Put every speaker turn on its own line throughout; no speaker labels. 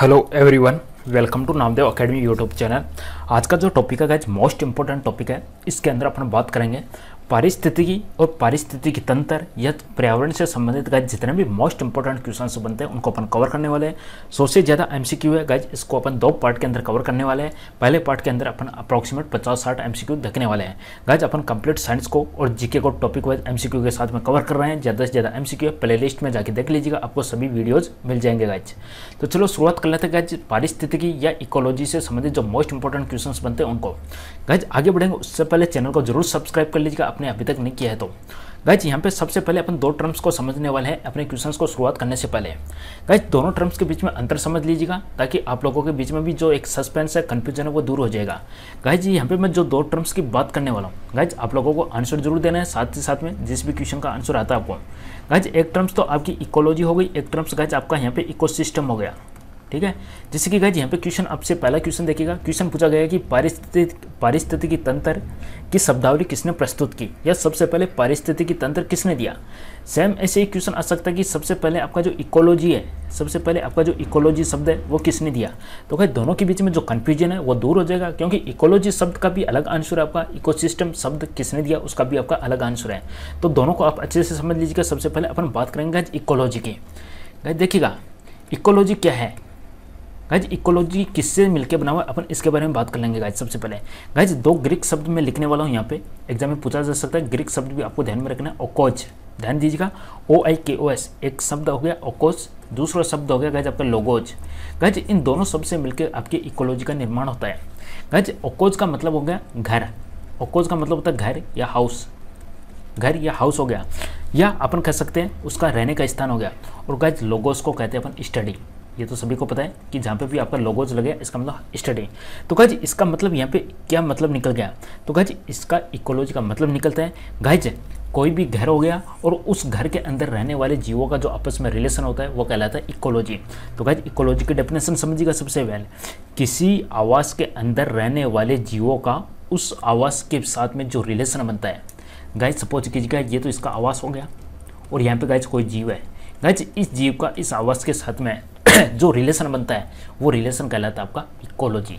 hello everyone welcome to Namdev Academy YouTube channel आज का जो टॉपिक है गैज मोस्ट इंपॉर्टेंट टॉपिक है इसके अंदर अपन बात करेंगे पारिस्थितिकी और पारिस्थितिकी तंत्र या पर्यावरण से संबंधित गाइज जितने भी मोस्ट इंपॉर्टेंट क्वेश्चन बनते हैं उनको अपन कवर करने वाले हैं सबसे ज़्यादा एमसीक्यू है गाइज इसको अपन दो पार्ट के अंदर कवर करने वाले हैं पहले पार्ट के अंदर अपन अप्रॉक्सीमेट पचास साठ एमसीक्यू देखने वाले हैं गाइज अपन कंप्लीट साइंस को और जीके को टॉपिक वाइज क्यू के साथ में कवर कर रहे हैं ज़्यादा से ज़्यादा एम सी प्ले लिस्ट में जाके देख लीजिएगा आपको सभी वीडियोज़ मिल जाएंगे गाइज तो चलो शुरुआत कर लेते गाइज पारिस्थितिकी या इकोलॉजी से संबंधित जो मोस्ट इंपॉर्टेंट क्वेश्चन बनते हैं उनको गाइज आगे बढ़ेंगे उससे पहले चैनल को जरूर सब्सक्राइब कर लीजिएगा आपने अभी तक नहीं किया है तो गाइज यहाँ पे सबसे पहले अपन दो टर्म्स को समझने वाले हैं अपने क्वेश्चन को शुरुआत करने से पहले गाइज दोनों टर्म्स के बीच में अंतर समझ लीजिएगा ताकि आप लोगों के बीच में भी जो एक सस्पेंस है कन्फ्यूजन है वो दूर हो जाएगा गाइज यहाँ पे मैं जो दो टर्म्स की बात करने वाला हूँ गाइज आप लोगों को आंसर जरूर देना है साथ ही साथ में जिस भी क्वेश्चन का आंसर आता है आपको गाइज एक टर्म्स तो आपकी इकोलॉजी हो गई एक टर्म्स गाइज आपका यहाँ पे इको हो गया ठीक है जैसे कि गाइज यहाँ पे क्वेश्चन आपसे पहला क्वेश्चन देखिएगा क्वेश्चन पूछा गया कि पारिस्थितिक पारिस्थितिकी तंत्र की शब्दावली किसने प्रस्तुत की या सबसे पहले पारिस्थितिकी तंत्र किसने दिया सेम ऐसे ही क्वेश्चन आ सकता है कि सबसे पहले आपका जो इकोलॉजी है सबसे पहले आपका जो इकोलॉजी शब्द है वो किसने दिया तो भाई दोनों के बीच में जो कन्फ्यूजन है वो दूर हो जाएगा क्योंकि इकोलॉजी शब्द का भी अलग आंसर है आपका इकोसिस्टम शब्द किसने दिया उसका भी आपका अलग आंसर है तो दोनों को आप अच्छे से समझ लीजिएगा सबसे पहले अपन बात करेंगे इकोलॉजी की देखिएगा इकोलॉजी क्या है गाइज इकोलॉजी किससे मिलकर बना हुआ अपन इसके बारे में बात कर लेंगे गाइज सबसे पहले गाइज दो ग्रीक शब्द मैं लिखने वाला हूँ यहाँ पे एग्जाम में पूछा जा सकता है ग्रीक शब्द भी आपको ध्यान में रखना है ओकोज ध्यान दीजिएगा ओ आई के ओ एस एक शब्द हो गया ओकोज दूसरा शब्द हो गया गाइज आपका लोगोज गाइज इन दोनों शब्द से मिलकर आपके इकोलॉजी का निर्माण होता है गाइज ओकोज का मतलब हो गया घर ओकोज का मतलब होता है घर या हाउस घर या हाउस हो गया या अपन कह सकते हैं उसका रहने का स्थान हो गया और गाइज लोगोस को कहते हैं अपन स्टडी ये तो सभी को पता है कि जहाँ पे भी आपका लोगोज लगे इसका मतलब स्टडी तो गाइज इसका मतलब यहाँ पे क्या मतलब निकल गया तो गाइज इसका इकोलॉजी का मतलब निकलता है गाइज कोई भी घर हो गया और उस घर के अंदर रहने वाले जीवों का जो आपस में रिलेशन होता है वो कहलाता है इकोलॉजी तो गाइज इकोलॉजी की डेफिनेशन समझिएगा सबसे पहले किसी आवास के अंदर रहने वाले जीवों का उस आवास के साथ में जो रिलेशन बनता है गाइज सपोज कीजिएगा ये तो इसका आवास हो गया और यहाँ पे गाइज कोई जीव है गाइज इस जीव का इस आवास के साथ में जो रिलेशन बनता है वो रिलेशन कहलाता है आपका इकोलॉजी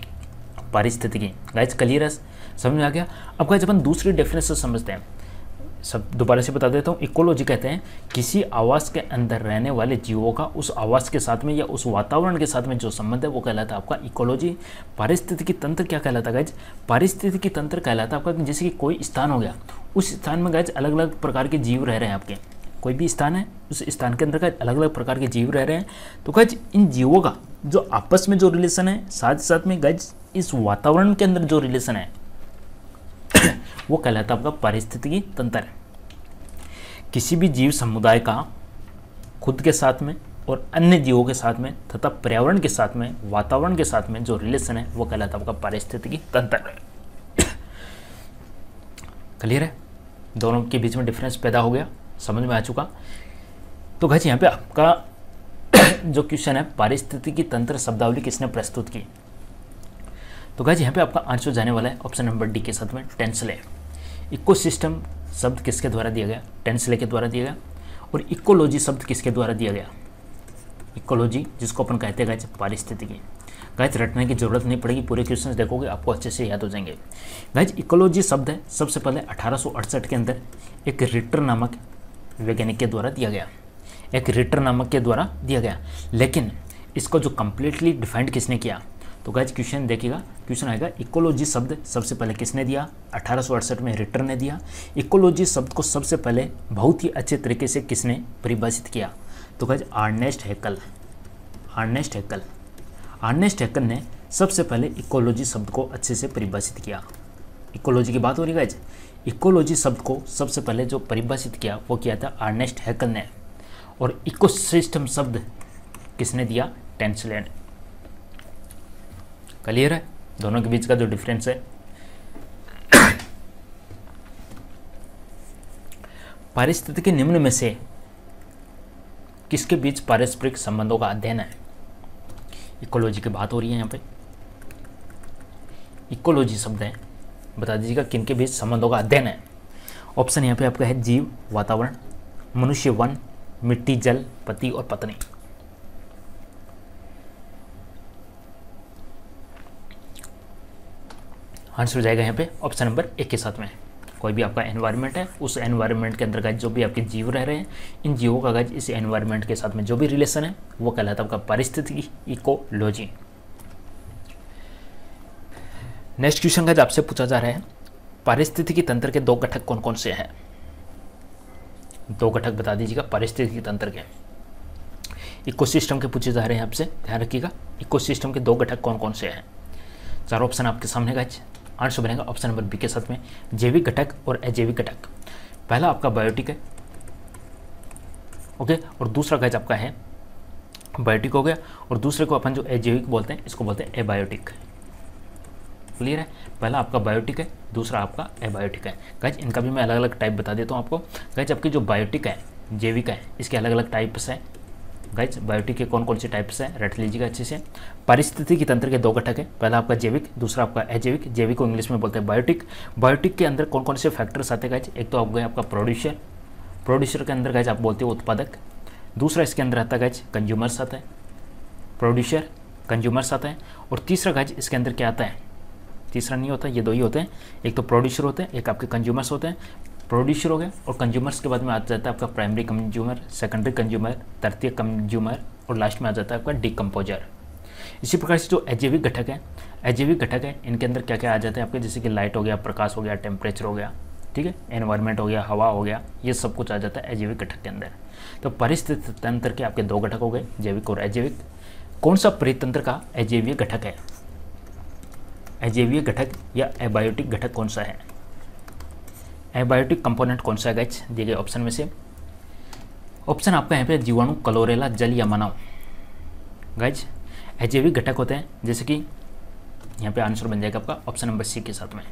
पारिस्थितिकी गाइज क्लियर समझ में आ गया अब गाइज अपन दूसरी डेफिनेशन समझते हैं सब दोबारा से बता देता हूँ इकोलॉजी कहते हैं किसी आवास के अंदर रहने वाले जीवों का उस आवास के साथ में या उस वातावरण के साथ में जो संबंध है वो कहलाता है आपका इकोलॉजी पारिस्थितिकी तंत्र क्या कहलाता है गाइज पारिस्थितिकी तंत्र कहलाता है आपका जैसे कि कोई स्थान हो गया उस स्थान में गैज अलग अलग प्रकार के जीव रह रहे हैं आपके कोई भी स्थान है उस स्थान के अंदर का अलग अलग प्रकार के जीव रह रहे हैं तो गज इन जीवों का जो आपस में जो रिलेशन है साथ साथ में गज इस वातावरण के अंदर जो रिलेशन है वो कहलाता है आपका पारिस्थितिकी तंत्र है किसी भी जीव समुदाय का खुद के साथ में और अन्य जीवों के साथ में तथा पर्यावरण के साथ में वातावरण के साथ में जो रिलेशन है वो कहलाता है आपका पारिस्थितिकी तंत्र है क्लियर है दोनों के बीच में डिफरेंस पैदा हो गया समझ में आ चुका तो घर यहाँ पे आपका जो क्वेश्चन है पारिस्थितिकी तंत्र शब्दावली किसने प्रस्तुत की तो घर यहाँ पे आपका आंसर जाने वाला है ऑप्शन नंबर डी के साथ में टेंसले इको सिस्टम शब्द किसके द्वारा दिया गया टेंसले के द्वारा दिया गया और इकोलॉजी शब्द किसके द्वारा दिया गया इकोलॉजी जिसको अपन कहते हैं गए पारिस्थितिकी गैज रटने की जरूरत नहीं पड़ेगी पूरे क्वेश्चन देखोगे आपको अच्छे से याद हो जाएंगे गायज इकोलॉजी शब्द है सबसे पहले अठारह के अंदर एक रिटर नामक वैज्ञानिक के द्वारा दिया गया एक रिटर नामक के द्वारा दिया गया लेकिन इसको जो कम्प्लीटली डिफाइंड किसने किया तो गैज क्वेश्चन देखिएगा क्वेश्चन आएगा इकोलॉजी शब्द सबसे पहले किसने दिया अठारह में रिटर ने दिया इकोलॉजी शब्द को सबसे पहले बहुत ही अच्छे तरीके से किसने परिभाषित किया तो guys Ernest Haeckel Ernest Haeckel Ernest Haeckel ने सबसे पहले इकोलॉजी शब्द को अच्छे से परिभाषित किया इकोलॉजी की बात हो रही है गैज इकोलॉजी शब्द को सबसे पहले जो परिभाषित किया वो किया था आर्नेस्ट हैकल ने और इकोसिस्टम शब्द किसने दिया टेंसले ने क्लियर है दोनों के बीच का जो डिफरेंस है के निम्न में से किसके बीच पारस्परिक संबंधों का अध्ययन है इकोलॉजी की बात हो रही है यहाँ पे इकोलॉजी शब्द है बता दीजिएगा किन के बीच संबंधों का अध्ययन है ऑप्शन यहाँ पे आपका है जीव वातावरण मनुष्य वन मिट्टी जल पति और पत्नी आंसर हो जाएगा यहाँ पे ऑप्शन नंबर एक के साथ में कोई भी आपका एनवायरनमेंट है उस एनवायरनमेंट के अंतर्गत जो भी आपके जीव रह रहे हैं इन जीवों का गज इस एनवायरनमेंट के साथ में जो भी रिलेशन है वो कहलाता है आपका परिस्थिति इकोलॉजी नेक्स्ट क्वेश्चन का आपसे पूछा जा रहा है पारिस्थितिकी तंत्र के दो घटक कौन कौन से हैं दो घटक बता दीजिएगा पारिस्थितिकी तंत्र के इकोसिस्टम के पूछे जा रहे हैं आपसे ध्यान रखिएगा इकोसिस्टम के दो घटक कौन कौन से हैं चार ऑप्शन आपके सामने का आंसर बनेगा ऑप्शन नंबर बी के साथ में जैविक घटक और अजैविक घटक पहला आपका बायोटिक है ओके और दूसरा गज आपका है बायोटिक हो गया और दूसरे को अपन जो एजैविक बोलते हैं इसको बोलते हैं एबायोटिक क्लियर है पहला आपका बायोटिक है दूसरा आपका एबायोटिक है गज इनका भी मैं अलग अलग टाइप बता देता हूँ आपको गज आपकी जो बायोटिक है जैविक है इसके अलग अलग टाइप्स हैं गज बायोटिक के कौन कौन से टाइप्स हैं रट लीजिएगा अच्छे से परिस्थिति के तंत्र के दो घटक है पहला आपका जैविक दूसरा आपका अजैविक जैविक को इंग्लिश में बोलते हैं बायोटिक बायोटिक के अंदर कौन कौन से फैक्टर्स आते हैं गज एक तो आप गए आपका प्रोड्यूसर प्रोड्यूसर के अंदर गज आप बोलते हो उत्पादक दूसरा इसके अंदर आता है गज कंज्यूमर्स आता है प्रोड्यूसर कंज्यूमर्स आता है और तीसरा गज इसके अंदर क्या आता है तीसरा नहीं होता ये दो ही होते हैं एक तो प्रोड्यूसर होते हैं एक आपके कंज्यूमर्स होते हैं प्रोड्यूसर हो गए और कंज्यूमर्स के बाद में आ जाता है आपका प्राइमरी कंज्यूमर सेकेंडरी कंज्यूमर तृतीय कंज्यूमर और लास्ट में आ जाता है आपका डिकम्पोजर इसी प्रकार से जो एजेविक घटक है एजेविक घटक है इनके अंदर क्या क्या आ जाते हैं आपके जैसे कि लाइट हो गया प्रकाश हो गया टेम्परेचर हो गया ठीक है एनवायरमेंट हो गया हवा हो गया ये सब कुछ आ जाता है एजेविक घटक के अंदर तो परिस्थिति तंत्र के आपके दो घटक हो गए जैविक और एजेविक कौन सा परितंत्र का एजेवीय घटक है अजैवीय घटक या एबायोटिक घटक कौन सा है एबायोटिक कंपोनेंट कौन सा है गैच दिए गए ऑप्शन में से ऑप्शन आपका यहाँ पे जीवाणु कलोरेला जल या मनाव गैज अजैविक घटक होते हैं जैसे कि यहाँ पे आंसर बन जाएगा आपका ऑप्शन नंबर सी के साथ में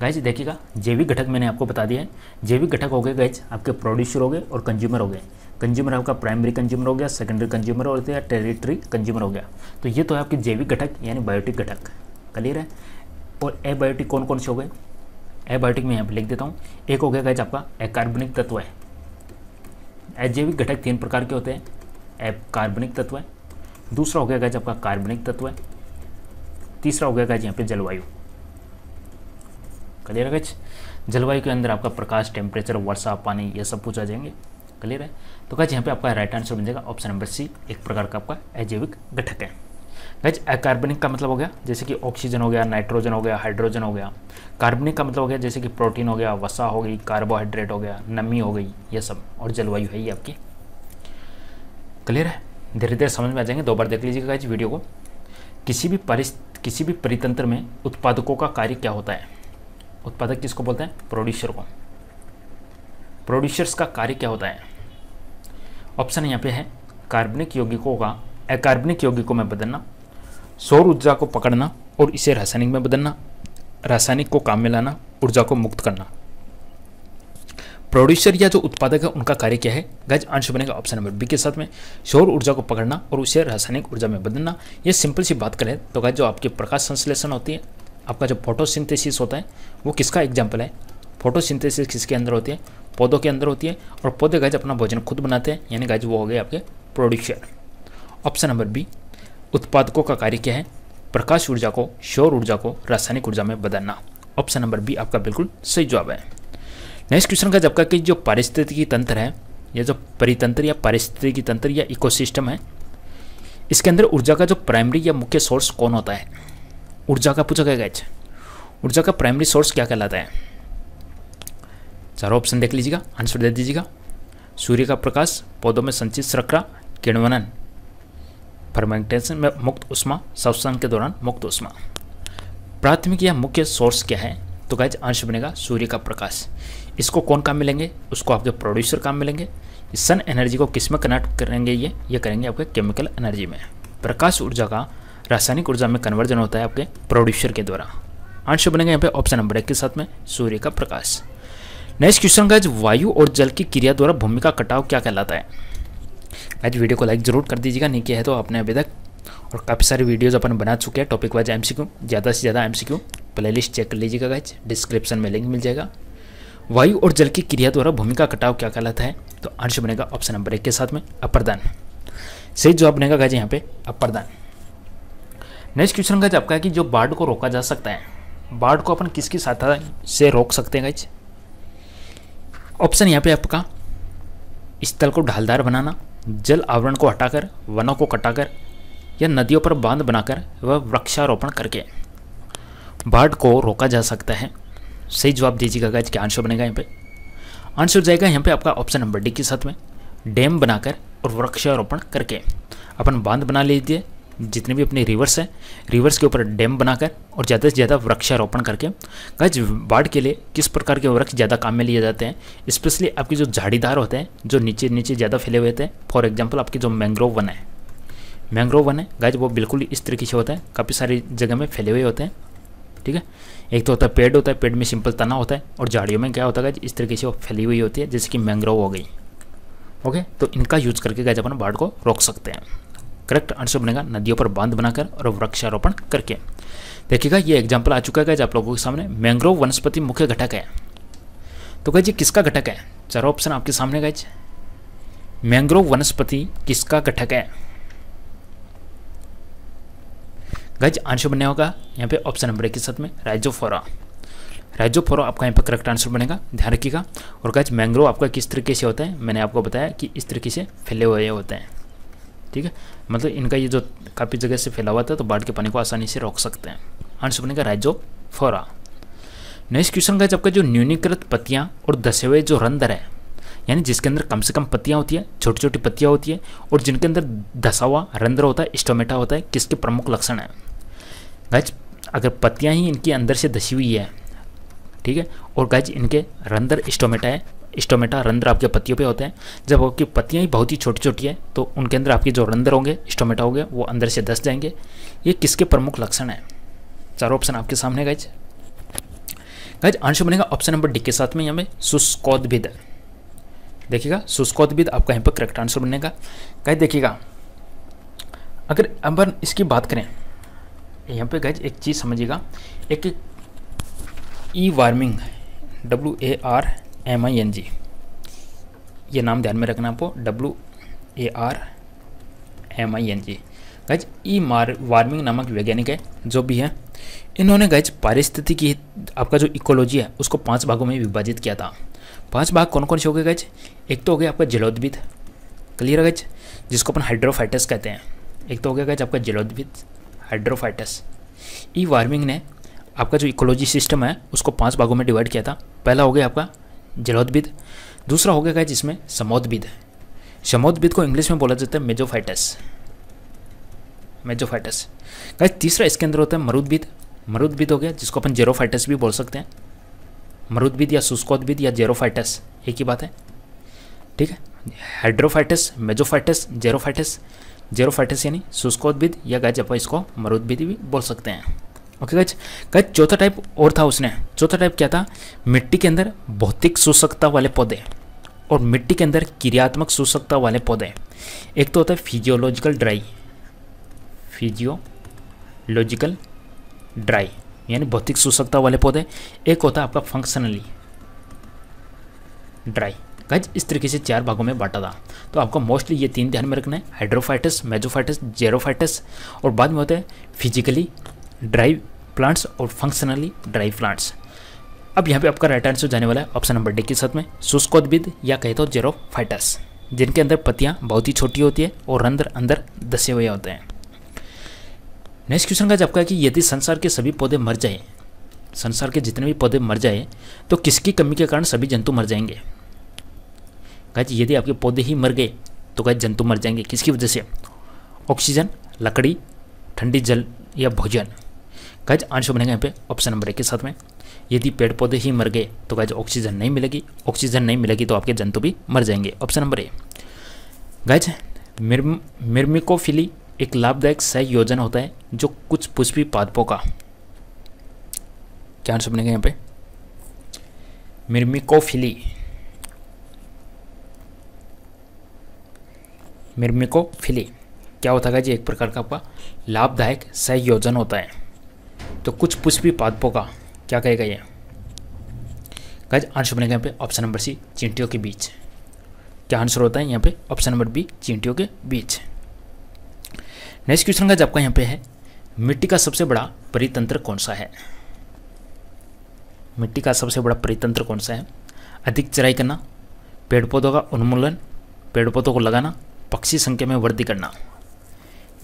गैज देखिएगा जैविक घटक मैंने आपको बता दिया है जैविक घटक हो गए गैच आपके प्रोड्यूसर हो गए और कंज्यूमर हो गए कंज्यूमर आपका प्राइमरी कंज्यूमर हो गया सेकेंडरी कंज्यूमर हो गया टेरिटरी कंज्यूमर हो गया तो ये तो है आपके जैविक घटक यानी बायोटिक घटक क्लियर है और एबायोटिक कौन कौन से हो गए एबायोटिक में यहाँ पर लिख देता हूँ एक हो गया गाइज आपका एकार्बनिक तत्व है एजैविक घटक तीन प्रकार के होते हैं एप कार्बनिक तत्व है दूसरा हो गया गाइज आपका कार्बनिक तत्व है तीसरा हो गया गाइज यहाँ पे जलवायु क्लियर है गाइज जलवायु के अंदर आपका प्रकाश टेम्परेचर वर्षा पानी ये सब पूछा जाएंगे क्लियर है तो गाइज यहाँ पे आपका राइट आंसर बन जाएगा ऑप्शन नंबर सी एक प्रकार का आपका अजैविक घटक है गाइज अकार्बनिक का मतलब हो गया जैसे कि ऑक्सीजन हो गया नाइट्रोजन हो गया हाइड्रोजन हो गया कार्बनिक का मतलब हो गया जैसे कि प्रोटीन हो गया वसा हो गई कार्बोहाइड्रेट हो गया नमी हो गई ये सब और जलवायु है ये आपकी क्लियर है धीरे धीरे समझ में आ जाएंगे दो बार देख लीजिएगा गाइज वीडियो को किसी भी परिस किसी भी परितंत्र में उत्पादकों का कार्य क्या होता है उत्पादक किसको बोलते हैं प्रोड्यूसर को प्रोड्यूसर्स का कार्य क्या होता है ऑप्शन यहाँ पे है कार्बनिक यौगिकों का अकार्बनिक यौगिकों में बदलना सौर ऊर्जा को पकड़ना और इसे रासायनिक में बदलना रासायनिक को काम में लाना ऊर्जा को मुक्त करना प्रोड्यूसर या जो उत्पादक है उनका कार्य क्या है गज अंश बनेगा ऑप्शन नंबर बी के साथ में सौर ऊर्जा को पकड़ना और उसे रासायनिक ऊर्जा में बदलना ये सिंपल सी बात करें तो गज जो आपके प्रकाश संश्लेषण होती है आपका जो फोटोसिंथेसिस होता है वो किसका एग्जाम्पल है फोटोसिंथेसिस किसके अंदर होती है पौधों के अंदर होती है और पौधे गज अपना भोजन खुद बनाते हैं यानी गज वो हो गए आपके प्रोड्यूसर ऑप्शन नंबर बी उत्पादकों का कार्य क्या है प्रकाश ऊर्जा को शौर ऊर्जा को रासायनिक ऊर्जा में बदलना ऑप्शन नंबर बी आपका बिल्कुल सही जवाब है नेक्स्ट क्वेश्चन का का कि जो पारिस्थितिकी तंत्र है या जो परितंत्र या पारिस्थितिकी तंत्र या इकोसिस्टम है इसके अंदर ऊर्जा का जो प्राइमरी या मुख्य सोर्स कौन होता है ऊर्जा का पूछा गया गैच ऊर्जा का प्राइमरी सोर्स क्या कहलाता है चारों ऑप्शन देख लीजिएगा आंसर दे दीजिएगा सूर्य का प्रकाश पौधों में संचित शर्करा किणवनन फर्मेंटेशन में मुक्त उष्मा संवसन के दौरान मुक्त उष्मा प्राथमिक या मुख्य सोर्स क्या है तो गाइज अंश बनेगा सूर्य का प्रकाश इसको कौन काम मिलेंगे उसको आपके प्रोड्यूसर काम मिलेंगे सन एनर्जी को किस में कन्वर्ट करेंगे ये ये करेंगे आपके केमिकल एनर्जी में प्रकाश ऊर्जा का रासायनिक ऊर्जा में कन्वर्जन होता है आपके प्रोड्यूसर के द्वारा आंसर बनेगा यहाँ पे ऑप्शन नंबर एक के साथ में सूर्य का प्रकाश नेक्स्ट क्वेश्चन का वायु और जल की क्रिया द्वारा भूमि का कटाव क्या कहलाता है आज वीडियो को लाइक ज़रूर कर दीजिएगा नहीं किया है तो आपने अभी तक और काफ़ी सारे वीडियोज़ अपन बना चुके हैं टॉपिक वाइज एम ज़्यादा से ज़्यादा एम सी चेक कर लीजिएगा गाइज डिस्क्रिप्शन में लिंक मिल जाएगा वायु और जल की क्रिया द्वारा भूमिका कटाव क्या कहलाता है तो आंसर बनेगा ऑप्शन नंबर एक के साथ में अपरदान सही जवाब बनेगा गाइज यहाँ पे अपरदान नेक्स्ट क्वेश्चन गाइज आपका है कि जो बाढ़ को रोका जा सकता है बाढ़ को अपन किसकी सहायता से रोक सकते हैं गाइज ऑप्शन यहाँ पे आपका स्थल को ढालदार बनाना जल आवरण को हटाकर वनों को कटाकर या नदियों पर बांध बनाकर व वृक्षारोपण करके बाढ़ को रोका जा सकता है सही जवाब दीजिएगा गाइज क्या आंसर बनेगा यहाँ पे आंसर जाएगा यहाँ पे आपका ऑप्शन नंबर डी के साथ में डैम बनाकर और वृक्षारोपण करके अपन बांध बना लीजिए जितने भी अपने रिवर्स हैं रिवर्स के ऊपर डैम बनाकर और ज़्यादा से ज़्यादा वृक्षारोपण करके गज बाढ़ के लिए किस प्रकार के वृक्ष ज़्यादा काम में लिए जाते हैं स्पेशली आपके जो झाड़ीदार होते हैं जो नीचे नीचे ज़्यादा फैले हुए होते हैं फॉर एग्जाम्पल आपके जो मैंग्रोव वन है मैंग्रोव वन है गज वो बिल्कुल इस तरीके से होता है काफ़ी सारी जगह में फैले हुए होते हैं ठीक है एक तो होता है पेड़ होता है पेड़ में सिंपल तना होता है और झाड़ियों में क्या होता है इस तरीके से वो फैली हुई होती है जैसे कि मैंग्रोव हो गई ओके तो इनका यूज करके गैज अपन बाढ़ को रोक सकते हैं करेक्ट आंसर बनेगा नदियों पर बांध बनाकर और वृक्षारोपण करके देखिएगा ये एग्जाम्पल आ चुका है आप लोगों के सामने मैंग्रोव वनस्पति मुख्य घटक है तो गए किसका घटक है चारों ऑप्शन आपके सामने गए मैंग्रोव वनस्पति किसका घटक है गज आंसर बनने होगा यहाँ पे ऑप्शन नंबर एक के साथ में राइजोफोरा राइजोफोरा आपका यहाँ पे करेक्ट आंसर बनेगा ध्यान रखिएगा और गज मैंग्रोव आपका किस तरीके से होता है मैंने आपको बताया कि इस तरीके से फैले हुए होते हैं ठीक है मतलब इनका ये जो काफ़ी जगह से फैला हुआ था तो बाढ़ के पानी को आसानी से रोक सकते हैं आंसर हाँ, बनेगा राइजो फोरा नेक्स्ट क्वेश्चन का आपका जो न्यूनीकृत पत्तियाँ और दसे हुए जो रंदर है यानी जिसके अंदर कम से कम पत्तियाँ होती है छोटी छोटी पत्तियाँ होती है और जिनके अंदर दसा हुआ रंध्र होता है स्टोमेटा होता है किसके प्रमुख लक्षण है गज अगर पत्तियाँ ही इनके अंदर से धसी हुई है ठीक है और गज इनके रंधर स्टोमेटा है स्टोमेटा रंध्र आपके पत्तियों पे होते हैं जब आपकी पत्तियाँ ही बहुत ही छोटी छोटी हैं तो उनके अंदर आपके जो रंध्र होंगे स्टोमेटा होंगे वो अंदर से धस जाएंगे ये किसके प्रमुख लक्षण हैं चारों ऑप्शन आपके सामने गए गाइज आंसर बनेगा ऑप्शन नंबर डी के साथ में यहाँ पे शुष्कोद्भिद देखिएगा शुष्कोद्भिद आपका यहाँ पर करेक्ट आंसर बनेगा गाइज देखिएगा अगर अब इसकी बात करें यहाँ पे गज एक चीज़ समझिएगा एक ई warming W A R M I N G ये नाम ध्यान में रखना आपको W A R M I N G guys ई मार वार्मिंग नामक वैज्ञानिक है जो भी है इन्होंने गज पारिस्थिति की आपका जो इकोलॉजी है उसको पांच भागों में विभाजित किया था पांच भाग कौन कौन से हो गए गज एक तो हो गया आपका जलोद्भिद क्लियर है गज जिसको अपन हाइड्रोफाइटस कहते हैं एक तो हो गया गज आपका जलोद्भिद हाइड्रोफाइटस ई वार्मिंग ने आपका जो इकोलॉजी सिस्टम है उसको पांच भागों में डिवाइड किया था पहला हो गया आपका जलोदबिद दूसरा हो गया जिसमें समोदबिद है समोदबिद को इंग्लिश में बोला जाता है मेजोफाइटस मेजोफाइटस गाइज तीसरा इसके अंदर होता है मरुद्भिद मरुदबिद हो गया जिसको अपन जेरोफाइटस भी बोल सकते हैं मरुदबिद या शुष्कोदबिद या जेरोफाइटस एक ही बात है ठीक है हाइड्रोफाइटस मेजोफाइटस जेरोफाइटस जेरोफाइटस यानी शुष्कोदबिद या गाइज अपन इसको मरुद्भिद भी बोल सकते हैं ओके गज गज चौथा टाइप और था उसने चौथा टाइप क्या था मिट्टी के अंदर भौतिक सुसकता वाले पौधे और मिट्टी के अंदर क्रियात्मक सुसकता वाले पौधे एक तो होता है फिजियोलॉजिकल ड्राई फिजियोलॉजिकल ड्राई यानी भौतिक सुसकता वाले पौधे एक होता है आपका फंक्शनली ड्राई गज इस तरीके से चार भागों में बांटा था तो आपको मोस्टली ये तीन ध्यान में रखना है हाइड्रोफाइटस मेजोफाइटस जेरोफाइटस और बाद में होते हैं फिजिकली ड्राइव प्लांट्स और फंक्शनली ड्राइव प्लांट्स अब यहाँ पे आपका राइट आंसर जाने वाला है ऑप्शन नंबर डी के साथ में सुस्कोदिद या कहते हो फाइटस जिनके अंदर पत्तियाँ बहुत ही छोटी होती है और अंदर अंदर दसे हुए होते हैं नेक्स्ट क्वेश्चन का जब है कि यदि संसार के सभी पौधे मर जाए संसार के जितने भी पौधे मर जाए तो किसकी कमी के कारण सभी जंतु मर जाएंगे गाय यदि आपके पौधे ही मर गए तो कहा जंतु मर जाएंगे किसकी वजह से ऑक्सीजन लकड़ी ठंडी जल या भोजन गाइज आंसर बनेगा यहाँ पे ऑप्शन नंबर एक के साथ में यदि पेड़ पौधे ही मर गए तो गाइज ऑक्सीजन नहीं मिलेगी ऑक्सीजन नहीं मिलेगी तो आपके जंतु भी मर जाएंगे ऑप्शन नंबर ए गाइज मिर्म मिर्मिकोफिली एक लाभदायक सहयोजन होता है जो कुछ पुष्पी पादपों का क्या आंसर बनेगा यहाँ पे मिर्मिकोफिली मिर्मिकोफिली क्या होता है जी एक प्रकार का आपका लाभदायक सहयोजन होता है तो कुछ पुष्प भी पादपों का क्या कहेगा ये गज आंसर बनेगा यहाँ पे ऑप्शन नंबर सी चींटियों के बीच क्या आंसर होता है यहाँ पे ऑप्शन नंबर बी चींटियों के बीच नेक्स्ट क्वेश्चन गज आपका यहाँ पे है मिट्टी का सबसे बड़ा परितंत्र कौन सा है मिट्टी का सबसे बड़ा परितंत्र कौन सा है अधिक चराई करना पेड़ पौधों का उन्मूलन पेड़ पौधों को लगाना पक्षी संख्या में वृद्धि करना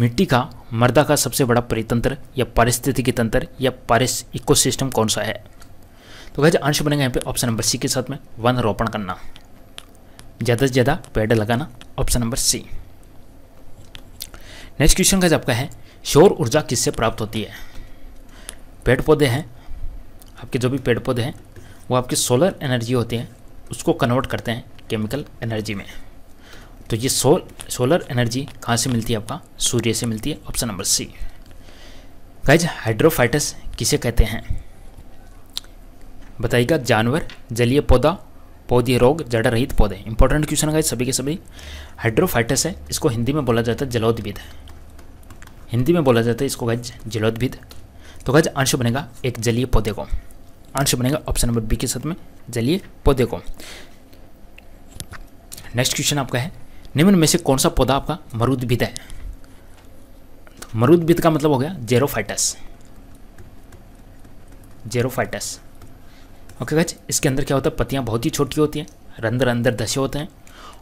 मिट्टी का मर्दा का सबसे बड़ा परितंत्र या पारिस्थितिकी तंत्र या पारिस इकोसिस्टम कौन सा है तो कह अंश बनेगा यहाँ पे ऑप्शन नंबर सी के साथ में वन रोपण करना ज़्यादा से ज़्यादा पेड़ लगाना option number C next question जब आपका है शौर ऊर्जा किससे प्राप्त होती है पेड़ पौधे हैं आपके जो भी पेड़ पौधे हैं वो आपकी सोलर एनर्जी होती है उसको कन्वर्ट करते हैं केमिकल एनर्जी में तो ये सोल सोलर एनर्जी कहाँ से मिलती है आपका सूर्य से मिलती है option number C guys hydrophytes किसे कहते हैं बताइएगा जानवर जलीय पौधा पौधे रोग जड़ रहित पौधे इंपॉर्टेंट क्वेश्चन है सभी के सभी हाइड्रोफाइटस है इसको हिंदी में बोला जाता है जलोद्भिद हिंदी में बोला जाता है इसको गज जलोद्भिद तो गज अंश बनेगा एक जलीय पौधे को आंसर बनेगा ऑप्शन नंबर बी के साथ में जलीय पौधे को नेक्स्ट क्वेश्चन आपका है निम्न में से कौन सा पौधा आपका मरुद्भिद है तो का मतलब हो गया जेरोफाइटस जेरोफाइटस ओके गज इसके अंदर क्या होता है पत्तियां बहुत ही छोटी होती हैं रंध्र अंदर धसे होते हैं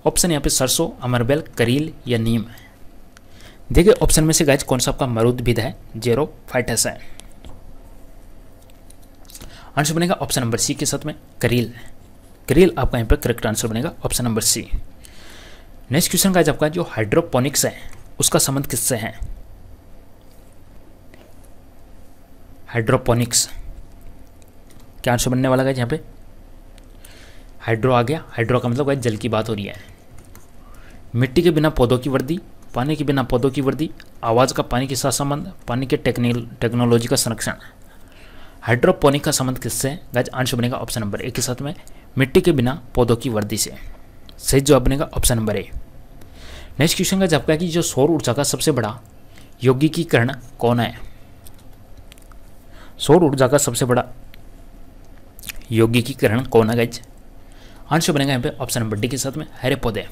ऑप्शन यहाँ पे सरसों अमरबेल करील या नीम है देखिए ऑप्शन में से गज कौन सा आपका मरुद्भिद है जेरोफाइटस है आंसर बनेगा ऑप्शन नंबर सी के साथ में करील करील आपका यहाँ पर करेक्ट आंसर बनेगा option number C next question का आपका जो हाइड्रोपोनिक्स है उसका संबंध किससे है हाइड्रोपोनिक्स क्या आंसर बनने वाला है यहाँ पे हाइड्रो आ गया हाइड्रो का मतलब जल की बात हो रही है मिट्टी के बिना पौधों की वृद्धि पानी के बिना पौधों की वृद्धि आवाज़ का पानी के साथ संबंध पानी के टेक्नोलॉजी का संरक्षण हाइड्रोपोनिक का संबंध किससे है गैज आंसर बनेगा ऑप्शन नंबर ए के साथ में मिट्टी के बिना पौधों की वृद्धि से सही जवाब बनेगा option number A next question का जवाब कि जो सौर ऊर्जा का सबसे बड़ा यौगिकीकरण कौन है सौर ऊर्जा का सबसे बड़ा यौगिकीकरण कौन है गज आंसर बनेगा यहाँ पे ऑप्शन नंबर डी के साथ में हरे पौधे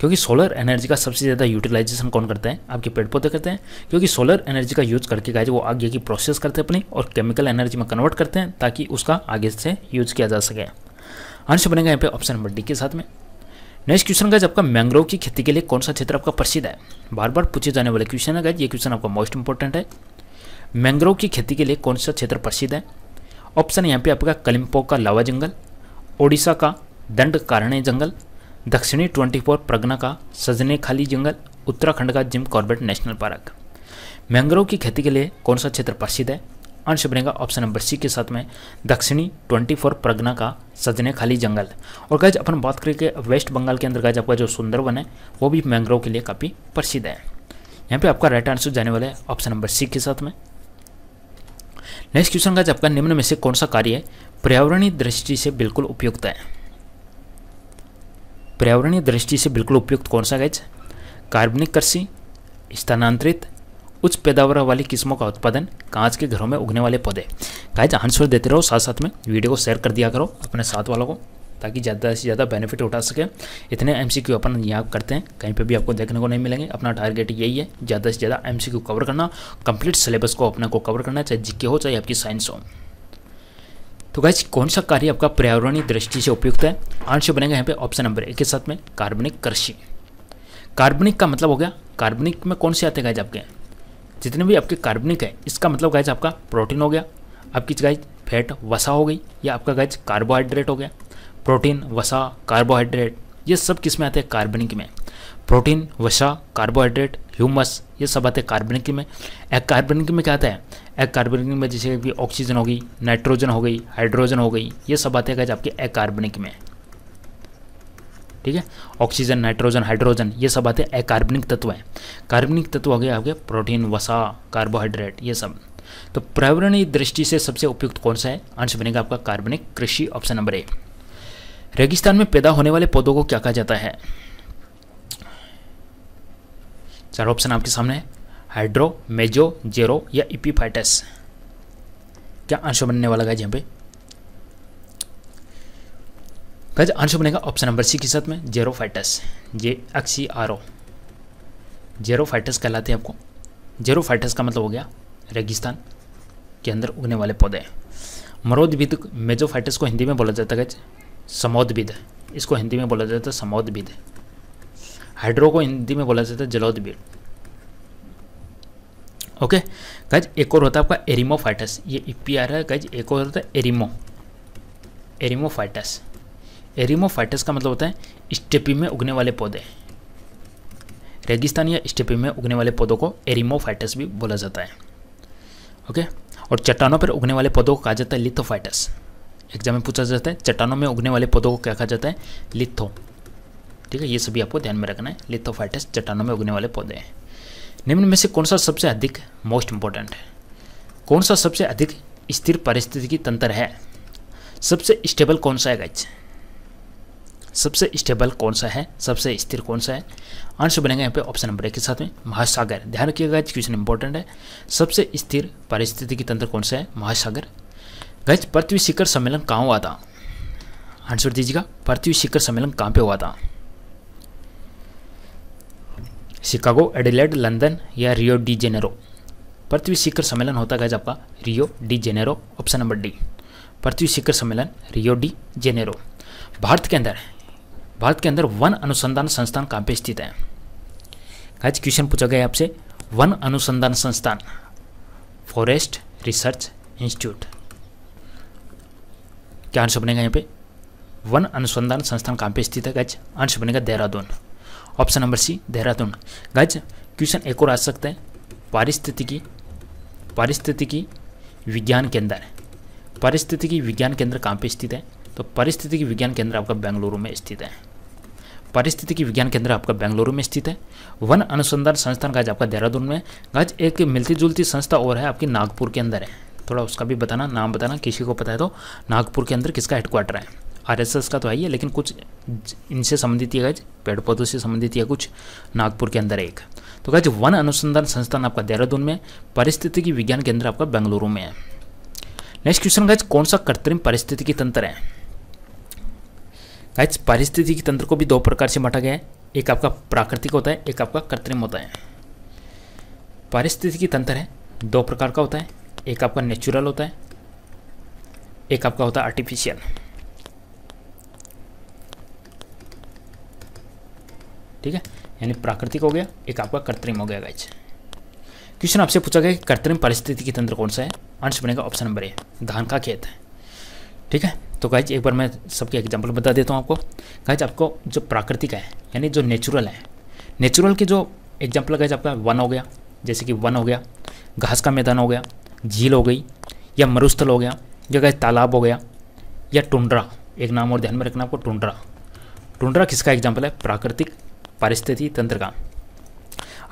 क्योंकि सोलर एनर्जी का सबसे ज़्यादा यूटिलाइजेशन कौन करते हैं आपके पेड़ पौधे करते हैं क्योंकि सोलर एनर्जी का यूज़ करके गाय वो आगे की प्रोसेस करते हैं अपनी और केमिकल एनर्जी में कन्वर्ट करते हैं ताकि उसका आगे से यूज़ किया जा सके आंसर बनेगा यहाँ पे ऑप्शन नंबर डी के साथ में नेक्स्ट क्वेश्चन गाइज आपका मैंग्रोव की खेती के लिए कौन सा क्षेत्र आपका प्रसिद्ध है बार बार पूछे जाने वाले क्वेश्चन है गाइज ये क्वेश्चन आपका मोस्ट इंपॉर्टेंट है मैंग्रोव की खेती के लिए कौन सा क्षेत्र प्रसिद्ध है ऑप्शन यहाँ पे आपका कलिम्पो का लावा जंगल ओडिशा का दंड कारणे जंगल दक्षिणी 24 प्रगना का सजने खाली जंगल उत्तराखंड का Jim Corbett National Park mangrove की खेती के लिए कौन सा क्षेत्र प्रसिद्ध है आंसर बनेगा ऑप्शन नंबर सी के साथ में दक्षिणी 24 प्रगना का सजने खाली जंगल और गज अपन बात करेंगे वेस्ट बंगाल के अंदर गज आपका जो सुंदरवन है वो भी मैंग्रोव के लिए काफ़ी प्रसिद्ध है यहाँ पे आपका राइट आंसर जाने वाला है ऑप्शन नंबर सी के साथ में नेक्स्ट क्वेश्चन का आपका निम्न में से कौन सा कार्य पर्यावरणीय दृष्टि से बिल्कुल उपयुक्त है पर्यावरणीय दृष्टि से बिल्कुल उपयुक्त कौन सा गैज कार्बनिक कृषि स्थानांतरित उच्च पैदावार वाली किस्मों का उत्पादन कांच के घरों में उगने वाले पौधे गाइज आंसर देते रहो साथ साथ में वीडियो को शेयर कर दिया करो अपने साथ वालों को ताकि ज़्यादा से ज़्यादा बेनिफिट उठा सके इतने एम सी क्यू अपन यहाँ करते हैं कहीं पे भी आपको देखने को नहीं मिलेंगे अपना टारगेट यही है ज़्यादा से ज़्यादा एम सी क्यू कवर करना कंप्लीट सिलेबस को अपने को कवर करना चाहे जी हो चाहे आपकी साइंस हो तो गैस कौन सा कार्य आपका पर्यावरणीय दृष्टि से उपयुक्त है आंसर बनेगा यहाँ पे ऑप्शन नंबर एक के साथ में कार्बनिक कृषि कार्बनिक का मतलब हो गया कार्बनिक में कौन से आते हैं गैज आपके जितने भी आपके कार्बनिक है इसका मतलब गैज आपका प्रोटीन हो गया आपकी गैज फैट वसा हो गई या आपका गैज कार्बोहाइड्रेट हो गया प्रोटीन वसा कार्बोहाइड्रेट ये सब किस में आते हैं कार्बनिक में प्रोटीन वसा कार्बोहाइड्रेट ह्यूमस ये सब आते हैं कार्बनिक में एक कार्बनिक में क्या आता है एक कार्बनिक में जैसे कि ऑक्सीजन हो गई नाइट्रोजन हो गई हाइड्रोजन हो गई ये सब आते हैं गैज आपके एक कार्बनिक में ठीक है ऑक्सीजन नाइट्रोजन हाइड्रोजन ये सब आते हैं अकार्बनिक तत्व हैं कार्बनिक तत्व आ गए आपके प्रोटीन वसा कार्बोहाइड्रेट ये सब तो पर्यावरणीय दृष्टि से सबसे उपयुक्त कौन सा है आंसर बनेगा आपका कार्बनिक कृषि ऑप्शन नंबर ए रेगिस्तान में पैदा होने वाले पौधों को क्या कहा जाता है चार ऑप्शन आपके सामने है हाइड्रो मेजो जेरो या इपीफाइटस क्या आंसर बनने वाला है जहाँ पे गज आंसर बनेगा ऑप्शन नंबर सी के साथ में जेरोफाइटस जे अक्सी आर ओ जेरोफाइटस कहलाते हैं आपको जेरोफाइटस का मतलब हो गया रेगिस्तान के अंदर उगने वाले पौधे मरोदविद मेजोफाइटस को हिंदी में बोला जाता है गज समौदविद इसको हिंदी में बोला जाता है समौदविद हाइड्रो को हिंदी में बोला जाता है जलोदिद ओके गज एक और होता है आपका एरिमोफाइटस ये ई पी आर है गज एक और होता है एरिमो एरिमोफाइटस एरिमोफाइटस का मतलब होता है स्टेपी में उगने वाले पौधे रेगिस्तान या स्टेपी में उगने वाले पौधों को एरिमोफाइटस भी बोला जाता है ओके और चट्टानों पर उगने वाले पौधों को कहा जाता है लिथोफाइटस एग्जाम में पूछा जाता है चट्टानों में उगने वाले पौधों को क्या कहा जाता है लिथो ठीक है ये सभी आपको ध्यान में रखना है लिथोफाइटस चट्टानों में उगने वाले पौधे हैं निम्न में से कौन सा सबसे अधिक मोस्ट इंपॉर्टेंट है कौन सा सबसे अधिक स्थिर पारिस्थितिकी तंत्र है सबसे स्टेबल कौन सा है गाइज सबसे स्टेबल कौन सा है सबसे स्थिर कौन सा है आंसर बनेगा यहाँ पे ऑप्शन नंबर एक के साथ में महासागर ध्यान रखिएगा क्वेश्चन इंपॉर्टेंट है सबसे स्थिर पारिस्थितिकी तंत्र कौन सा है महासागर गज पृथ्वी शिखर सम्मेलन कहाँ हुआ था आंसर दीजिएगा पृथ्वी शिखर सम्मेलन कहाँ पे हुआ था शिकागो एडिलेड लंदन या रियो डी जेनेरो पृथ्वी शिखर सम्मेलन होता गज आपका Rio de Janeiro option number D पृथ्वी शिखर सम्मेलन रियो डी जेनेरो भारत के अंदर भारत के अंदर वन अनुसंधान संस्थान कहाँ पे स्थित है आज क्वेश्चन पूछा गया आपसे वन अनुसंधान संस्थान फॉरेस्ट रिसर्च इंस्टीट्यूट क्या आंसर बनेगा यहाँ पे वन अनुसंधान संस्थान कहाँ पे स्थित है गज आंसर बनेगा Dehradun option number C Dehradun गज क्वेश्चन एक और आ सकता है पारिस्थितिकी पारिस्थितिकी विज्ञान केंद्र पारिस्थितिकी विज्ञान केंद्र कहाँ पे स्थित है तो पारिस्थितिकी विज्ञान केंद्र आपका बेंगलुरु में स्थित है पारिस्थितिकी विज्ञान केंद्र आपका बेंगलुरु में स्थित है वन अनुसंधान संस्थान गाज आपका देहरादून में गाज एक मिलती जुलती संस्था और है आपकी नागपुर के अंदर है थोड़ा उसका भी बताना नाम बताना किसी को पता है तो नागपुर के अंदर किसका हेडक्वार्टर है आर का तो आई है लेकिन कुछ इनसे संबंधित है गज पेड़ पौधों से संबंधित है कुछ नागपुर के अंदर एक तो गज वन अनुसंधान संस्थान आपका देहरादून में पारिस्थितिकी विज्ञान केंद्र आपका बेंगलुरु में है नेक्स्ट क्वेश्चन गज कौन सा कृत्रिम पारिस्थितिकी तंत्र है गाइज पारिस्थितिकी तंत्र को भी दो प्रकार से बांटा गया है एक आपका प्राकृतिक होता है एक आपका कृत्रिम होता है पारिस्थितिकी तंत्र है दो प्रकार का होता है एक आपका नेचुरल होता है एक आपका होता है आर्टिफिशियल ठीक है यानी प्राकृतिक हो गया एक आपका कृत्रिम हो गया गाइज क्वेश्चन आपसे पूछा गया कि कृत्रिम की तंत्र कौन सा है आंसर बनेगा ऑप्शन नंबर ए धान का खेत है ठीक है तो गाइज एक बार मैं सबके एग्जाम्पल बता देता हूँ आपको गाइज आपको जो प्राकृतिक है यानी जो नेचुरल है नेचुरल के जो एग्जाम्पल गाइज आपका वन हो गया जैसे कि वन हो गया घास का मैदान हो गया झील हो गई या मरुस्थल हो गया या गाइज तालाब हो गया या टुंड्रा एक नाम और ध्यान में रखना आपको टुंड्रा टुंड्रा किसका एग्जाम्पल है प्राकृतिक परिस्थिति तंत्र का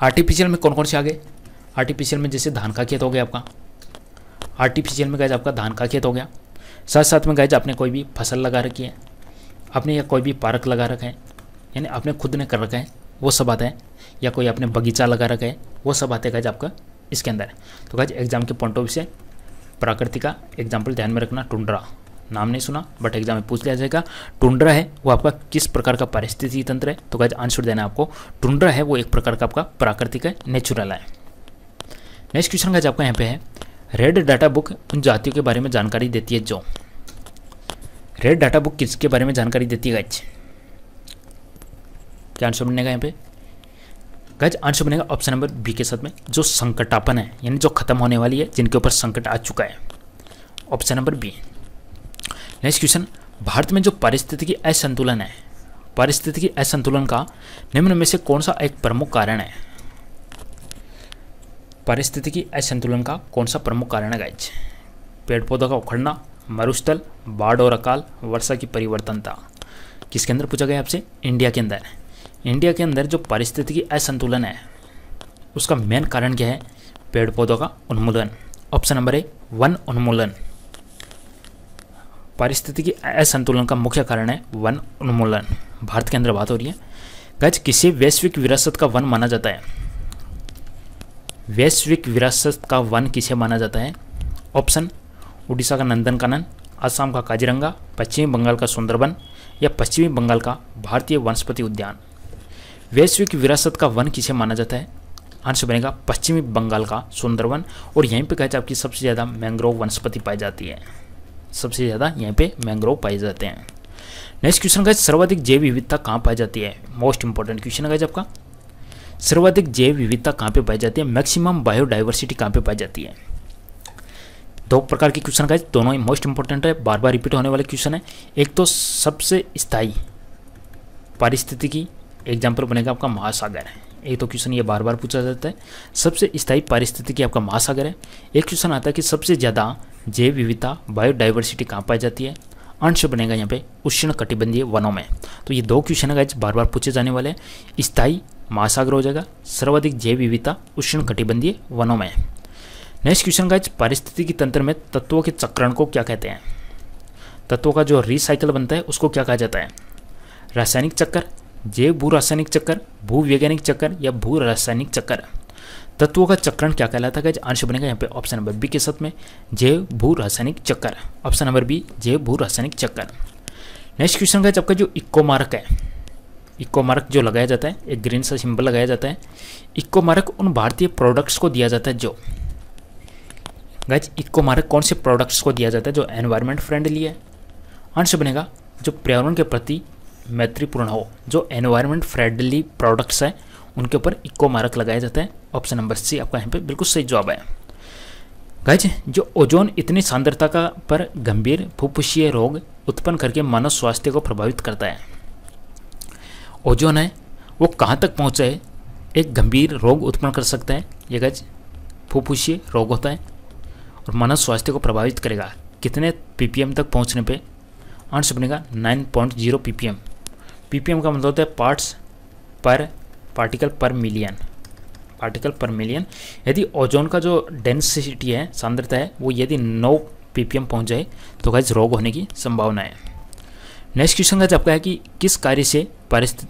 आर्टिफिशियल में कौन कौन से आ गए आर्टिफिशियल में जैसे धान का खेत हो गया आपका आर्टिफिशियल में गाइज आपका धान का खेत हो गया साथ साथ में गाइज आपने कोई भी फसल लगा रखी है आपने या कोई भी पार्क लगा रखा है यानी आपने खुद ने कर रखा है वो सब आते हैं या कोई आपने बगीचा लगा रखा है वो सब आते गाइज आपका इसके अंदर तो गाइज एग्जाम के पॉइंट ऑफ व्यू से प्रकृति का एग्जाम्पल ध्यान में रखना टुंड्रा नाम नहीं सुना बट एग्जाम में पूछ लिया जाएगा टुंड्रा है वो आपका किस प्रकार का परिस्थिति तंत्र है तो गाइज आंसर देना आपको टुंड्रा है वो एक प्रकार का आपका प्राकृतिक है नेचुरल है नेक्स्ट क्वेश्चन गाइज आपका यहाँ पे है रेड डाटा बुक उन जातियों के बारे में जानकारी देती है जो रेड डाटा बुक किसके बारे में जानकारी देती है गज क्या आंसर बनेगा यहाँ पे गज आंसर बनेगा ऑप्शन नंबर बी के साथ में जो संकटापन है यानी जो खत्म होने वाली है जिनके ऊपर संकट आ चुका है option number B next question Bharat में जो पारिस्थितिकी असंतुलन है पारिस्थितिकी असंतुलन का निम्न में से कौन सा एक प्रमुख कारण है पारिस्थितिकी असंतुलन का कौन सा प्रमुख कारण है गाइज पेड़ पौधों का उखड़ना मरुस्थल बाढ़ और अकाल वर्षा की परिवर्तनता किसके अंदर पूछा गया आपसे इंडिया के अंदर इंडिया के अंदर जो पारिस्थितिकी असंतुलन है उसका मेन कारण क्या है पेड़ पौधों का उन्मूलन ऑप्शन नंबर ए वन उन्मूलन पारिस्थितिकी असंतुलन का मुख्य कारण है वन उन्मूलन भारत के अंदर बात हो रही है गज किसी वैश्विक विरासत का वन माना जाता है वैश्विक विरासत का वन किसे माना जाता है ऑप्शन उड़ीसा का नंदनकानन असम का काजीरंगा पश्चिमी बंगाल का सुंदरबन या पश्चिमी बंगाल का भारतीय वनस्पति उद्यान वैश्विक विरासत का वन किसे माना जाता है आंसर बनेगा पश्चिमी बंगाल का सुंदरवन और यहीं पे कहा जाए आपकी सबसे ज़्यादा मैंग्रोव वनस्पति पाई जाती है सबसे ज़्यादा यहीं पे मैंग्रोव पाए जाते हैं नेक्स्ट क्वेश्चन का सर्वाधिक जैव विविधता कहाँ पाई जाती है मोस्ट इंपॉर्टेंट क्वेश्चन है आपका सर्वाधिक जैव विविधता कहाँ पे पाई जाती है मैक्सिमम बायोडाइवर्सिटी कहाँ पे पाई जाती है दो प्रकार के क्वेश्चन का दोनों ही मोस्ट इंपॉर्टेंट है बार बार रिपीट होने वाले क्वेश्चन है एक तो सबसे स्थायी पारिस्थितिकी एग्जाम्पल बनेगा आपका महासागर है एक तो क्वेश्चन ये बार बार पूछा जाता है सबसे स्थायी पारिस्थितिकी आपका महासागर है एक क्वेश्चन आता है कि सबसे ज़्यादा जैव विविधता बायोडाइवर्सिटी कहाँ पाई जाती है अंश बनेगा यहाँ पे उष्ण कटिबंधीय वनों में तो ये दो क्वेश्चन गाइज बार बार पूछे जाने वाले हैं स्थायी महासागर हो जाएगा सर्वाधिक जैव विविधता उष्ण कटिबंधीय वनों में नेक्स्ट क्वेश्चन गाइज पारिस्थितिकी तंत्र में तत्वों के चक्रण को क्या कहते हैं तत्वों का जो रिसाइकल बनता है उसको क्या कहा जाता है रासायनिक चक्कर जैव भू रासायनिक चक्कर भू वैज्ञानिक चक्कर या भू रासायनिक चक्कर तत्वों का चक्रण क्या कहलाता है आंसर बनेगा यहाँ पे ऑप्शन नंबर बी के साथ में जय भू रासायनिक चक्कर ऑप्शन नंबर बी जय भू रासायनिक चक्कर नेक्स्ट क्वेश्चन का आपका जो इक्को मार्क है इक्को मार्क जो लगाया जाता है एक ग्रीन सा सिंबल लगाया जाता है इक्को मार्क उन भारतीय प्रोडक्ट्स को दिया जाता है जो गाइज इक्को मार्क कौन से प्रोडक्ट्स को दिया जाता है जो एनवायरमेंट फ्रेंडली है आंसर बनेगा जो पर्यावरण के प्रति मैत्रीपूर्ण हो जो एनवायरमेंट फ्रेंडली प्रोडक्ट्स हैं उनके ऊपर इक्को मार्क लगाया जाता है ऑप्शन नंबर सी आपका यहाँ पे बिल्कुल सही जवाब है गाइज जो ओजोन इतनी सांद्रता का पर गंभीर फुफ्फुसीय रोग उत्पन्न करके मानव स्वास्थ्य को प्रभावित करता है ओजोन है वो कहाँ तक पहुँचा है एक गंभीर रोग उत्पन्न कर सकता है ये गज फुफ्फुसीय रोग होता है और मानव स्वास्थ्य को प्रभावित करेगा कितने पीपीएम तक पहुँचने पर आंसर बनेगा nine point zero ppm ppm का मतलब होता है parts per particle per million particle per million यदि ओजोन का जो डेंसिटी है सांद्रता है वो यदि नौ पीपीएम पहुंच जाए तो गाइज रोग होने की संभावना है नेक्स्ट क्वेश्चन गैस आपका है कि किस कार्य से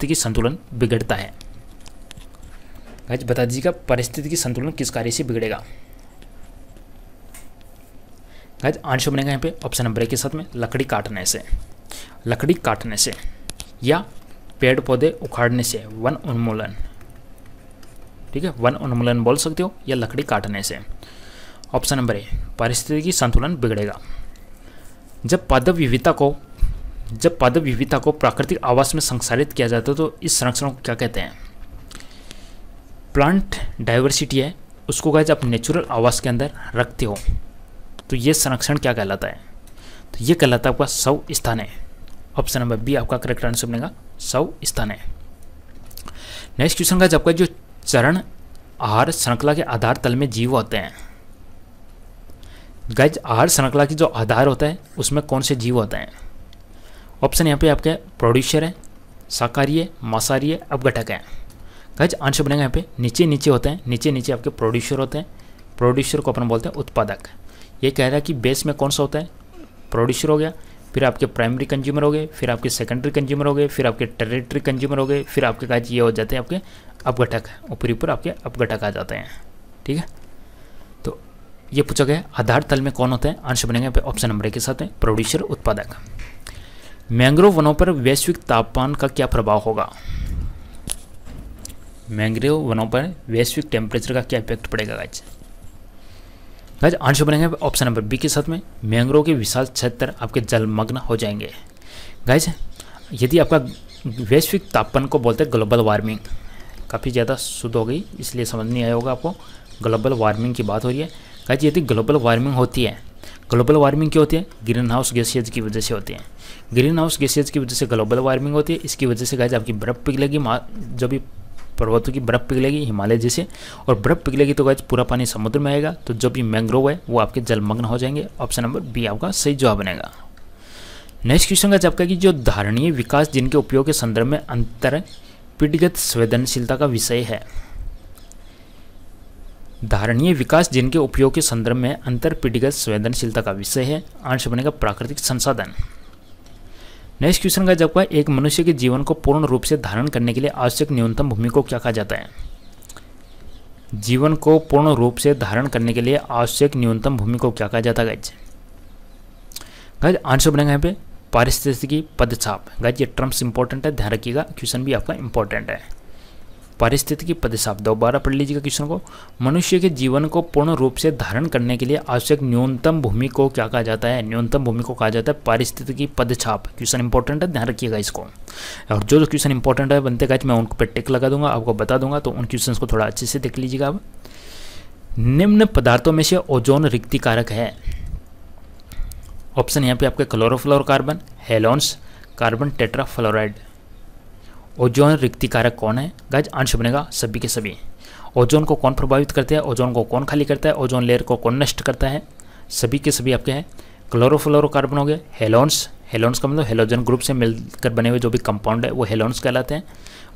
की संतुलन बिगड़ता है गाइज बता दीजिएगा की संतुलन किस कार्य से बिगड़ेगा गाइज आंसर बनेगा यहाँ पे ऑप्शन नंबर एक के साथ में लकड़ी काटने से लकड़ी काटने से या पेड़ पौधे उखाड़ने से वन उन्मूलन ठीक है वन उन्मूलन बोल सकते हो या लकड़ी काटने से ऑप्शन नंबर ए की संतुलन बिगड़ेगा जब पादप विविधता को जब पादप विविधता को प्राकृतिक आवास में संसारित किया जाता है तो इस संरक्षण को क्या कहते हैं प्लांट डाइवर्सिटी है उसको गाइज आप नेचुरल आवास के अंदर रखते हो तो ये संरक्षण क्या कहलाता है तो ये कहलाता है आपका सौ स्थान है ऑप्शन नंबर बी आपका करेक्ट आंसर बनेगा सौ स्थान है नेक्स्ट क्वेश्चन का आपका जो चरण आहार श्रृंखला के आधार तल में जीव होते हैं गज आहार श्रृंखला की जो आधार होता है उसमें कौन से जीव होते हैं ऑप्शन यहाँ पे आपके प्रोड्यूसर है शाकाहारी मांसाहारी है अपघटक है गज आंसर बनेगा यहाँ पे नीचे नीचे होते हैं नीचे नीचे आपके प्रोड्यूसर होते हैं प्रोड्यूसर को अपन बोलते हैं उत्पादक ये कह रहा है कि बेस में कौन सा होता है प्रोड्यूसर हो गया फिर आपके प्राइमरी कंज्यूमर हो गए फिर आपके सेकेंडरी कंज्यूमर हो गए फिर आपके टेरेटरी कंज्यूमर हो गए फिर आपके काज ये हो जाते हैं आपके अपघटक और ऊपर आपके अपघटक आ जाते हैं ठीक है तो ये पूछा गया आधार तल में कौन होते हैं आंसर बनेंगे ऑप्शन नंबर एक के साथ प्रोड्यूसर उत्पादक मैंग्रोव वनों पर वैश्विक तापमान का क्या प्रभाव होगा मैंग्रोव वनों पर वैश्विक टेम्परेचर का क्या इफेक्ट पड़ेगा गाइज गाइज आंसर बनेंगे ऑप्शन नंबर बी के साथ में मैंग्रोव के विशाल क्षेत्र आपके जलमग्न हो जाएंगे गाइज यदि आपका वैश्विक तापमान को बोलते हैं ग्लोबल वार्मिंग काफ़ी ज़्यादा शुद्ध हो गई इसलिए समझ नहीं आया होगा आपको ग्लोबल वार्मिंग की बात हो रही है गाइज यदि ग्लोबल वार्मिंग होती है ग्लोबल वार्मिंग क्यों होती है ग्रीन हाउस गैसेज की वजह से होती है ग्रीन हाउस गैसेज की वजह से ग्लोबल वार्मिंग होती है इसकी वजह से गाइज आपकी बर्फ़ पिघलेगी जो भी पर्वतों की बर्फ़ पिघलेगी हिमालय जैसे और बर्फ़ पिघलेगी तो गैज पूरा पानी समुद्र में आएगा तो जो भी मैंग्रोव है वो आपके जलमग्न हो जाएंगे ऑप्शन नंबर बी आपका सही जवाब बनेगा नेक्स्ट क्वेश्चन का आपका कि जो धारणीय विकास जिनके उपयोग के संदर्भ में अंतर पीढ़गत संवेदनशीलता का विषय है धारणीय विकास जिनके उपयोग के संदर्भ में अंतर पीढ़ीगत संवेदनशीलता का विषय है आंसर बनेगा प्राकृतिक संसाधन नेक्स्ट क्वेश्चन का जवाब है एक मनुष्य के जीवन को पूर्ण रूप से धारण करने के लिए आवश्यक न्यूनतम भूमि को क्या कहा जाता है जीवन को पूर्ण रूप से धारण करने के लिए आवश्यक न्यूनतम भूमि को क्या कहा जाता है गज गज आंसर बनेगा यहाँ पे पारिस्थितिकी पदछाप गज ये टर्म्स इंपॉर्टेंट है ध्यान रखिएगा क्वेश्चन भी आपका इंपॉर्टेंट है पारिस्थितिकी पदशाप दोबारा पढ़ लीजिएगा क्वेश्चन को मनुष्य के जीवन को पूर्ण रूप से धारण करने के लिए आवश्यक न्यूनतम भूमि को क्या कहा जाता है न्यूनतम भूमि को कहा जाता है पारिस्थितिकी पदछाप क्वेश्चन इंपॉर्टेंट है ध्यान रखिएगा इसको और जो जो क्वेश्चन इंपॉर्टेंट है बनते गए मैं उनको पर टिक लगा दूंगा आपको बता दूंगा तो उन क्वेश्चन को थोड़ा अच्छे से देख लीजिएगा आप निम्न पदार्थों में से ओजोन रिक्तिकारक है ऑप्शन यहाँ पे आपके chlorofluoro halons carbon tetrafluoride ozone रिक्ति कारक कौन है गाइज आंसर बनेगा सभी के सभी ओजोन को कौन प्रभावित करते हैं ओजोन को कौन खाली करता है ओजोन लेयर को कौन नष्ट करता है सभी के सभी आपके हैं क्लोरोफ्लोरोकार्बन हो गए हेलोन्स हेलोन्स का मतलब हेलोजन ग्रुप से मिलकर बने हुए जो भी कंपाउंड है वो हेलोन्स कहलाते हैं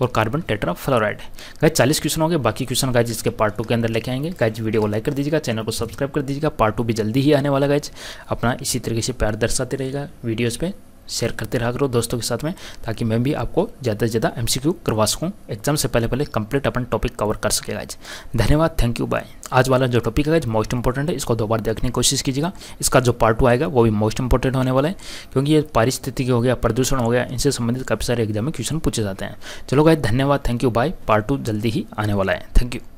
और कार्बन टेट्रा फ्लोराइड गाइज चालीस क्वेश्चन हो गए बाकी क्वेश्चन गाइज इसके पार्ट टू के अंदर लेके आएंगे गाइज वीडियो को लाइक कर दीजिएगा चैनल को सब्सक्राइब कर दीजिएगा पार्ट टू भी जल्दी ही आने वाला गाइज अपना इसी तरीके से प्यार दर्शाते रहेगा वीडियोज़ पर शेयर करते रहा करो दोस्तों के साथ में ताकि मैं भी आपको ज़्यादा से ज़्यादा एम करवा सकूँ एग्जाम से पहले पहले कंप्लीट अपन टॉपिक कवर कर सके आज धन्यवाद थैंक यू बाय आज वाला जो टॉपिक है मोस्ट इंपॉर्टेंट है इसको दोबारा देखने की कोशिश कीजिएगा इसका जो पार्ट टू आएगा वो भी मोस्ट इंपॉर्टेंट होने वाला है क्योंकि ये पारिस्थितिक हो गया प्रदूषण हो गया इनसे संबंधित काफ़ी सारे एग्जाम में क्वेश्चन पूछे जाते हैं चलो गाइज धन्यवाद thank you bye part two जल्दी ही आने वाला है थैंक यू